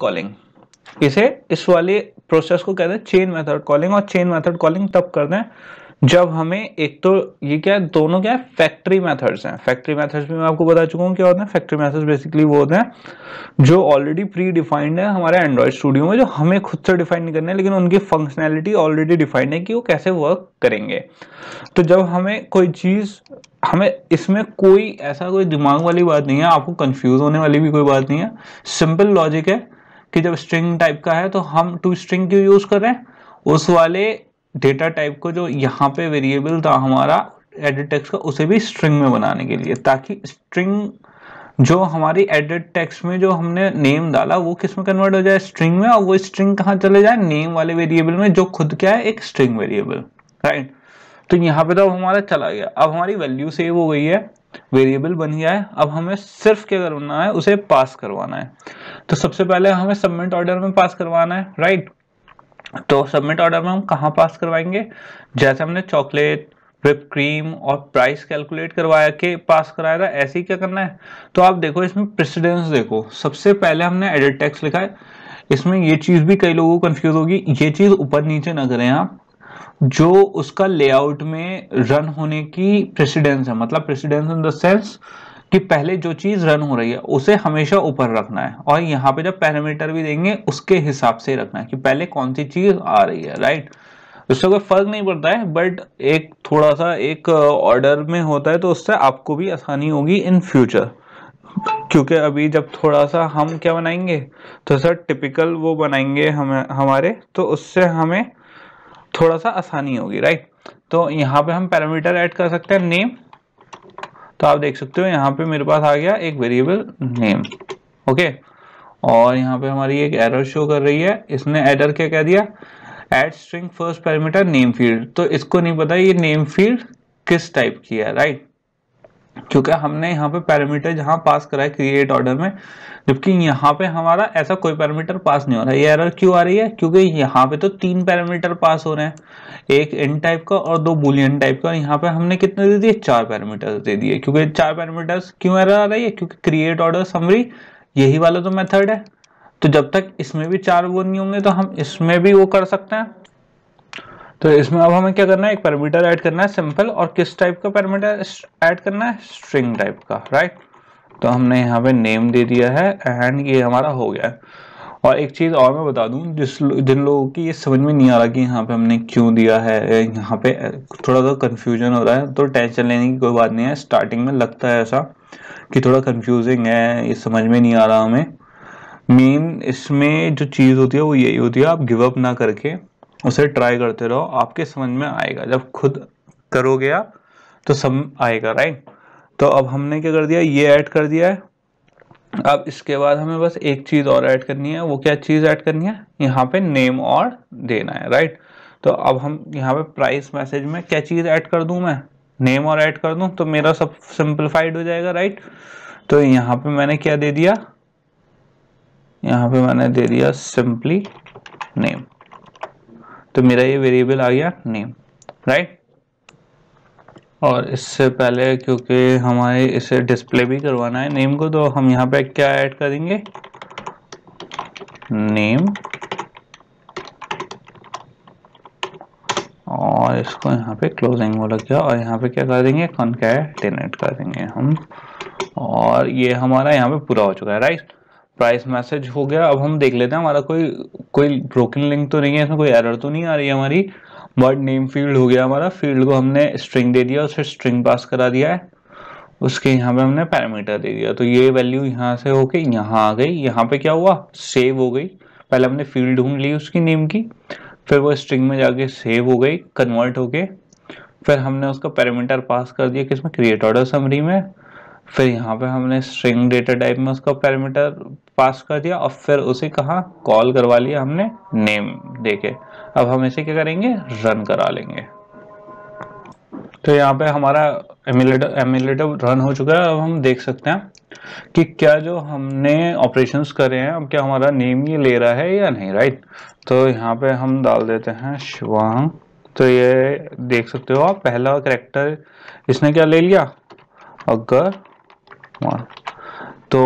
Calling इसे इस वाले प्रोसेस को कहते हैं चेन मेथड कॉलिंग और चेन मेथड कॉलिंग तब करते हैं जब हमें एक तो ये क्या है दोनों क्या है फैक्ट्री मेथड्स हैं फैक्ट्री मेथड्स भी मैं आपको बता चुका हूँ क्या होते हैं फैक्ट्री मेथड्स बेसिकली वो होते हैं जो ऑलरेडी प्री डिफाइंड है हमारे एंड्रॉयड स्टूडियो में जो हमें खुद से डिफाइन नहीं करना है लेकिन उनकी फंक्शनैलिटी ऑलरेडी डिफाइंड है कि वो कैसे वर्क करेंगे तो जब हमें कोई चीज़ हमें इसमें कोई ऐसा कोई दिमाग वाली बात नहीं है आपको कन्फ्यूज़ होने वाली भी कोई बात नहीं है सिंपल लॉजिक है कि जब स्ट्रिंग टाइप का है तो हम टू स्ट्रिंग क्यों यूज कर रहे हैं उस वाले डेटा टाइप को जो यहाँ पे वेरिएबल था हमारा एडिट टेक्स का उसे भी स्ट्रिंग में बनाने के लिए ताकि स्ट्रिंग जो हमारी एडिट टेक्स में जो हमने नेम डाला वो किस में कन्वर्ट हो जाए स्ट्रिंग में और वो स्ट्रिंग कहाँ चले जाए नेम वाले वेरिएबल में जो खुद क्या है एक स्ट्रिंग वेरिएबल राइट तो यहाँ पे तो हमारा चला गया अब हमारी वैल्यू सेव हो गई है वेरिएबल बन गया है अब हमें सिर्फ क्या करना है उसे पास करवाना है तो सबसे पहले हमें सबमिट ऑर्डर में पास करवाना है राइट तो सबमिट ऑर्डर में हम कहाँ पास करवाएंगे जैसे हमने चॉकलेट विप क्रीम और प्राइस कैलकुलेट करवाया के पास कराया था ऐसे ही क्या करना है तो आप देखो इसमें प्रेसिडेंस देखो सबसे पहले हमने एडिट टैक्स लिखा है इसमें ये चीज़ भी कई लोगों को कंफ्यूज होगी ये चीज़ ऊपर नीचे ना करें आप जो उसका लेआउट में रन होने की प्रेसिडेंस है मतलब प्रेसिडेंस इन द सेंस कि पहले जो चीज़ रन हो रही है उसे हमेशा ऊपर रखना है और यहाँ पे जब पैरामीटर भी देंगे उसके हिसाब से रखना है कि पहले कौन सी चीज़ आ रही है राइट उससे कोई फर्क नहीं पड़ता है बट एक थोड़ा सा एक ऑर्डर uh, में होता है तो उससे आपको भी आसानी होगी इन फ्यूचर क्योंकि अभी जब थोड़ा सा हम क्या बनाएंगे तो सर टिपिकल वो बनाएंगे हम हमारे तो उससे हमें थोड़ा सा आसानी होगी राइट तो यहाँ पे हम पैरामीटर ऐड कर सकते हैं नेम तो आप देख सकते हो यहाँ पे मेरे पास आ गया एक वेरिएबल नेम ओके और यहाँ पे हमारी एक एरर शो कर रही है इसने एडर क्या कह दिया add string first parameter name field तो इसको नहीं पता ये नेम फील्ड किस टाइप की है राइट क्योंकि हमने यहाँ पे पैरामीटर जहाँ पास करा है क्रिएट ऑर्डर में जबकि यहाँ पे हमारा ऐसा कोई पैरामीटर पास नहीं हो रहा है ये एरर क्यों आ रही है क्योंकि यहाँ पे तो तीन पैरामीटर पास हो रहे हैं एक इन टाइप का और दो बुलियन टाइप का और यहाँ पे हमने कितने दे दिए चार पैरामीटर दे दिए क्योंकि चार पैरामीटर्स क्यों एरर आ रही है क्योंकि क्रिएट ऑर्डर समरी यही वाला तो मेथड है तो जब तक इसमें भी चार वो नहीं होंगे तो हम इसमें भी वो कर सकते हैं तो इसमें अब हमें क्या करना है एक पैरामीटर ऐड करना है सिंपल और किस टाइप का पैरामीटर ऐड करना है स्ट्रिंग टाइप का राइट तो हमने यहाँ पे नेम दे दिया है एंड ये हमारा हो गया है और एक चीज़ और मैं बता दूं जिस जिन लोगों की ये समझ में नहीं आ रहा कि यहाँ पे हमने क्यों दिया है यहाँ पे थोड़ा सा कन्फ्यूजन हो रहा है तो टेंशन लेने की कोई बात नहीं है स्टार्टिंग में लगता है ऐसा कि थोड़ा कन्फ्यूजिंग है ये समझ में नहीं आ रहा हमें मेन इसमें जो चीज़ होती है वो यही होती है आप गिवअप ना करके उसे ट्राई करते रहो आपके समझ में आएगा जब खुद करोगे आप तो सब आएगा राइट तो अब हमने क्या कर दिया ये ऐड कर दिया है अब इसके बाद हमें बस एक चीज़ और ऐड करनी है वो क्या चीज़ ऐड करनी है यहाँ पे नेम और देना है राइट तो अब हम यहाँ पे प्राइस मैसेज में क्या चीज़ ऐड कर दू मैं नेम और ऐड कर दू तो मेरा सब सिंप्लीफाइड हो जाएगा राइट तो यहाँ पे मैंने क्या दे दिया यहाँ पे मैंने दे दिया सिंपली नेम तो मेरा ये वेरिएबल आ गया नेम राइट और इससे पहले क्योंकि हमारे इसे डिस्प्ले भी करवाना है नेम को तो हम यहाँ पे क्या ऐड करेंगे नेम और इसको यहाँ पे क्लोजिंग वो लग गया और यहाँ पे क्या कर देंगे कॉन्कैटिनेट कर देंगे हम और ये हमारा यहाँ पे पूरा हो चुका है राइट प्राइस मैसेज हो गया अब हम देख लेते हैं हमारा कोई कोई ब्रोकन लिंक तो नहीं है इसमें कोई एरर तो नहीं आ रही है हमारी बट नेम फील्ड हो गया हमारा फील्ड को हमने स्ट्रिंग दे दिया उसे स्ट्रिंग पास करा दिया है उसके यहाँ पे हमने पैरामीटर दे दिया तो ये वैल्यू यहाँ से होके यहाँ आ गई यहाँ पे क्या हुआ सेव हो गई पहले हमने फील्ड ढूंढ ली उसकी नेम की फिर वो स्ट्रिंग में जाके सेव हो गई कन्वर्ट होके फिर हमने उसका पैरामीटर पास कर दिया किसमें क्रिएट ऑर्डर समरी में फिर यहाँ पे हमने स्ट्रिंग डेटा टाइप में उसका पैरामीटर पास कर दिया और फिर उसे कहा कॉल करवा लिया हमने नेम देके अब हम इसे क्या करेंगे रन करा लेंगे तो यहाँ पे हमारा एमुलेटर एमुलेटर रन हो चुका है अब हम देख सकते हैं कि क्या जो हमने ऑपरेशंस करे हैं अब क्या हमारा नेम ये ले रहा है या नहीं राइट तो यहाँ पे हम डाल देते हैं शिवांग तो ये देख सकते हो आप पहला करेक्टर इसने क्या ले लिया अगर तो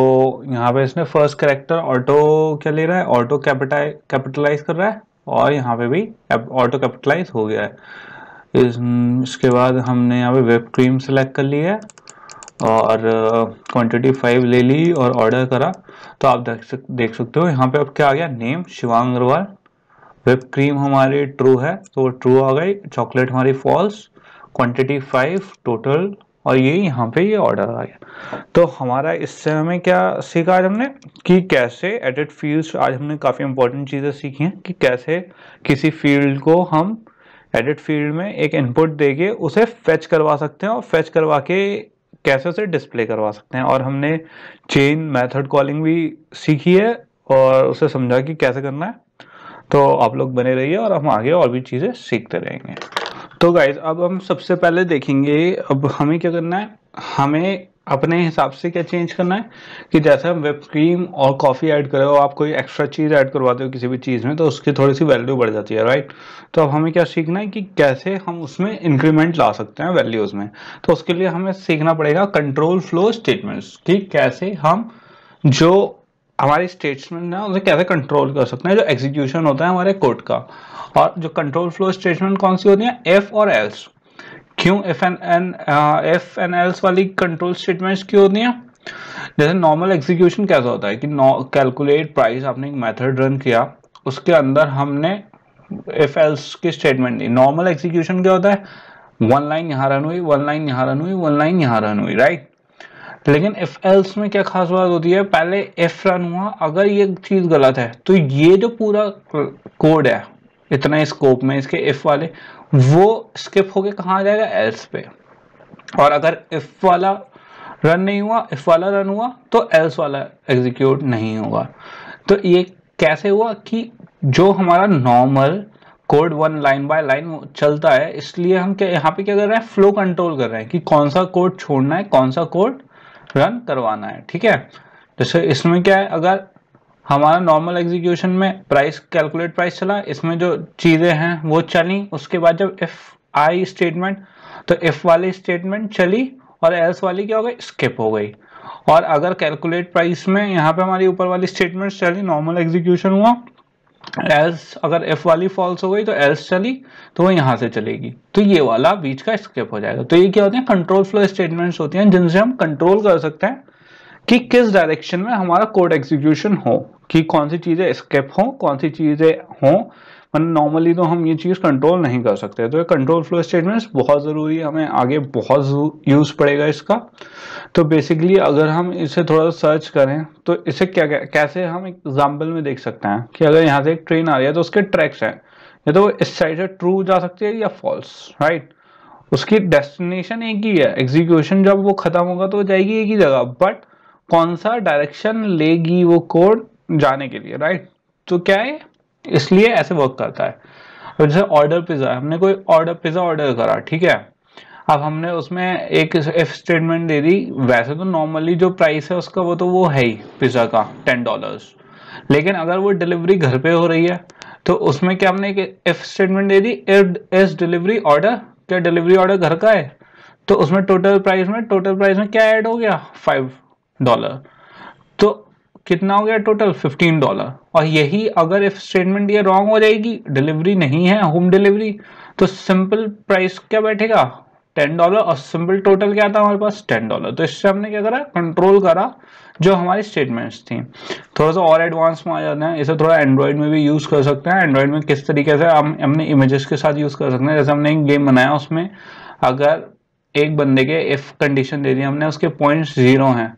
यहाँ पे इसने फर्स्ट करेक्टर ऑटो क्या ले रहा है ऑटो कैपिटलाइज कर रहा है और यहाँ पे भी ऑटो कैपिटलाइज हो गया है इस, इसके बाद हमने यहाँ पे वेब क्रीम सेलेक्ट कर लिया है और क्वांटिटी uh, फाइव ले ली और ऑर्डर करा तो आप देख सक देख सकते हो यहाँ पे अब क्या आ गया name Shivang Agarwal whip cream हमारी ट्रू है तो ट्रू आ गई चॉकलेट हमारी फॉल्स क्वांटिटी फाइव टोटल और ये यहाँ पे ये ऑर्डर आ गया तो हमारा इससे हमें क्या सीखा आज हमने कि कैसे एडिट फील्ड्स आज हमने काफ़ी इंपॉर्टेंट चीज़ें सीखी हैं कि कैसे किसी फील्ड को हम एडिट फील्ड में एक इनपुट देके उसे फेच करवा सकते हैं और फेच करवा के कैसे उसे डिस्प्ले करवा सकते हैं और हमने चेन मैथड कॉलिंग भी सीखी है और उसे समझा कि कैसे करना है तो आप लोग बने रहिए और हम आगे और भी चीज़ें सीखते रहेंगे तो गाइज अब हम सबसे पहले देखेंगे अब हमें क्या करना है हमें अपने हिसाब से क्या चेंज करना है कि जैसे हम विप क्रीम और कॉफ़ी ऐड हो आप कोई एक्स्ट्रा चीज़ ऐड करवाते हो किसी भी चीज़ में तो उसकी थोड़ी सी वैल्यू बढ़ जाती है राइट तो अब हमें क्या सीखना है कि कैसे हम उसमें इंक्रीमेंट ला सकते हैं वैल्यूज़ में तो उसके लिए हमें सीखना पड़ेगा कंट्रोल फ्लो स्टेटमेंट्स कि कैसे हम जो हमारी स्टेटमेंट है उसे कैसे कंट्रोल कर सकते हैं जो एग्जीक्यूशन होता है हमारे कोर्ट का और जो कंट्रोल फ्लो स्टेटमेंट कौन सी होती है एफ और एल्स क्यों एफ एन एन एफ एन एल्स वाली कंट्रोल स्टेटमेंट्स क्यों होती हैं जैसे नॉर्मल एग्जीक्यूशन कैसा होता है कि कैलकुलेट प्राइस आपने एक मेथड रन किया उसके अंदर हमने एफ एल्स की स्टेटमेंट दी नॉर्मल एग्जीक्यूशन क्या होता है वन लाइन यहाँ रन हुई वन लाइन यहाँ रन हुई वन लाइन यहाँ रन हुई राइट लेकिन एफ एल्स में क्या खास बात होती है पहले एफ रन हुआ अगर ये चीज़ गलत है तो ये जो पूरा कोड है इतना स्कोप में इसके इफ वाले वो स्किप होके कहाँ आ जाएगा एल्स पे और अगर इफ वाला रन नहीं हुआ इफ वाला रन हुआ तो एल्स वाला एग्जीक्यूट नहीं होगा तो ये कैसे हुआ कि जो हमारा normal code one line by line चलता है इसलिए हम क्या यहाँ पे क्या कर रहे हैं फ्लो कंट्रोल कर रहे हैं कि कौन सा कोड छोड़ना है कौन सा कोड रन करवाना है ठीक है जैसे इसमें क्या है अगर हमारा नॉर्मल एग्जीक्यूशन में प्राइस कैलकुलेट प्राइस चला इसमें जो चीज़ें हैं वो चली उसके बाद जब इफ आई स्टेटमेंट तो इफ वाली स्टेटमेंट चली और एल्स वाली क्या हो गई स्किप हो गई और अगर कैलकुलेट प्राइस में यहाँ पे हमारी ऊपर वाली स्टेटमेंट चली नॉर्मल एग्जीक्यूशन हुआ एल्स अगर एफ वाली फॉल्स हो गई तो एल्स चली तो वो यहाँ से चलेगी तो ये वाला बीच का स्किप हो जाएगा तो ये क्या होते हैं कंट्रोल फ्लो स्टेटमेंट्स होती हैं जिनसे हम कंट्रोल कर सकते हैं कि किस डायरेक्शन में हमारा कोड एग्जीक्यूशन हो कि कौन सी चीज़ें स्केप हों कौन सी चीज़ें हों मतलब नॉर्मली तो हम ये चीज़ कंट्रोल नहीं कर सकते तो ये कंट्रोल फ्लो स्टेटमेंट्स बहुत ज़रूरी है हमें आगे बहुत यूज़ पड़ेगा इसका तो बेसिकली अगर हम इसे थोड़ा सर्च करें तो इसे क्या कैसे हम एग्जाम्पल में देख सकते हैं कि अगर यहाँ से एक ट्रेन आ रही है तो उसके ट्रैक्स हैं या तो इस साइड से ट्रू जा सकती है या फॉल्स राइट उसकी डेस्टिनेशन एक ही है एग्जीक्यूशन जब वो ख़त्म होगा तो जाएगी एक ही जगह बट कौन सा डायरेक्शन लेगी वो कोड जाने के लिए राइट तो क्या है इसलिए ऐसे वर्क करता है जैसे ऑर्डर पिज्ज़ा हमने कोई ऑर्डर पिज़्ज़ा ऑर्डर करा ठीक है अब हमने उसमें एक इफ स्टेटमेंट दे दी वैसे तो नॉर्मली जो प्राइस है उसका वो तो वो है ही पिज़्ज़ा का टेन डॉलर्स लेकिन अगर वो डिलीवरी घर पे हो रही है तो उसमें क्या हमने एक इफ स्टेटमेंट दे दी इस डिलीवरी ऑर्डर क्या डिलीवरी ऑर्डर घर का है तो उसमें टोटल प्राइस में टोटल प्राइस में क्या ऐड हो गया फाइव डॉलर तो कितना हो गया टोटल फिफ्टीन डॉलर और यही अगर इफ स्टेटमेंट ये रॉन्ग हो जाएगी डिलीवरी नहीं है होम डिलीवरी तो सिंपल प्राइस क्या बैठेगा टेन डॉलर और सिंपल टोटल क्या था हमारे पास टेन डॉलर तो इससे हमने क्या करा कंट्रोल करा जो हमारी स्टेटमेंट्स थी थोड़ा सा और एडवांस में आ जाते हैं इसे थोड़ा एंड्रॉयड में भी यूज़ कर सकते हैं एंड्रॉयड में किस तरीके से हम अपने इमेजेस के साथ यूज़ कर सकते हैं जैसे हमने एक गेम बनाया उसमें अगर एक बंदे के इफ़ कंडीशन दे दी हमने उसके पॉइंट जीरो हैं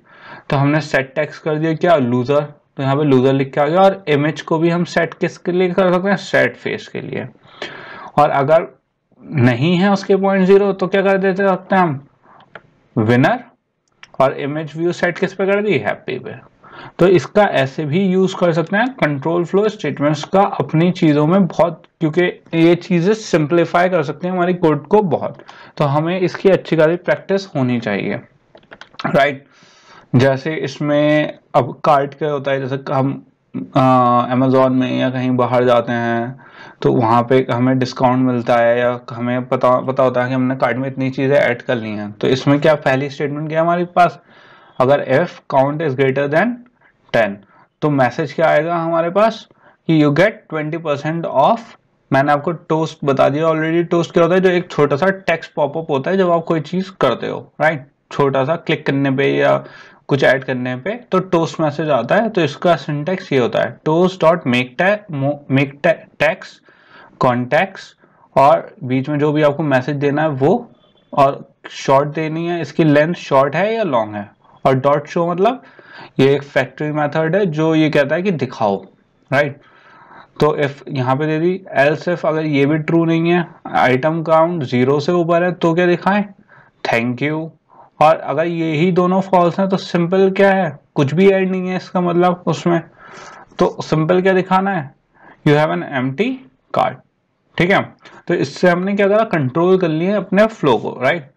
तो हमने सेट टैक्स कर दिया क्या लूज़र तो यहाँ पे लूज़र लिख के आ गया और इमेज को भी हम सेट किसके लिए कर सकते हैं सेट फेस के लिए और अगर नहीं है उसके पॉइंट जीरो तो क्या कर देते सकते हैं हम विनर और इमेज व्यू सेट किस पे कर दी हैप्पी पे तो इसका ऐसे भी यूज कर सकते हैं कंट्रोल फ्लो स्टेटमेंट्स का अपनी चीजों में बहुत क्योंकि ये चीजें सिंप्लीफाई कर सकते हैं हमारी कोड को बहुत तो हमें इसकी अच्छी खासी प्रैक्टिस होनी चाहिए राइट right. जैसे इसमें अब कार्ट क्या होता है जैसे हम अमेज़ोन में या कहीं बाहर जाते हैं तो वहाँ पे हमें डिस्काउंट मिलता है या हमें पता पता होता है कि हमने कार्ट में इतनी चीज़ें ऐड कर ली हैं तो इसमें क्या पहली स्टेटमेंट क्या हमारे पास अगर if count is greater than ten तो मैसेज क्या आएगा हमारे पास कि you get twenty percent off मैंने आपको टोस्ट बता दिया ऑलरेडी टोस्ट क्या होता है जो एक छोटा सा टेक्स्ट पॉपअप होता है जब आप कोई चीज़ करते हो राइट छोटा सा क्लिक करने पे या कुछ ऐड करने पे तो टोस्ट मैसेज आता है तो इसका सिंटेक्स ये होता है toast dot make make text context और बीच में जो भी आपको मैसेज देना है वो और शॉर्ट देनी है इसकी लेंथ शॉर्ट है या लॉन्ग है और डॉट शो मतलब ये एक फैक्ट्री मेथड है जो ये कहता है कि दिखाओ राइट तो इफ यहाँ पे दे दी एल्स इफ अगर ये भी ट्रू नहीं है आइटम काउंट जीरो से ऊपर है तो क्या दिखाएं थैंक यू और अगर ये ही दोनों फॉल्स हैं तो सिंपल क्या है कुछ भी ऐड नहीं है इसका मतलब उसमें तो सिंपल क्या दिखाना है you have an M card ठीक है तो इससे हमने क्या करा कंट्रोल कर लिए अपने फ्लो को राइट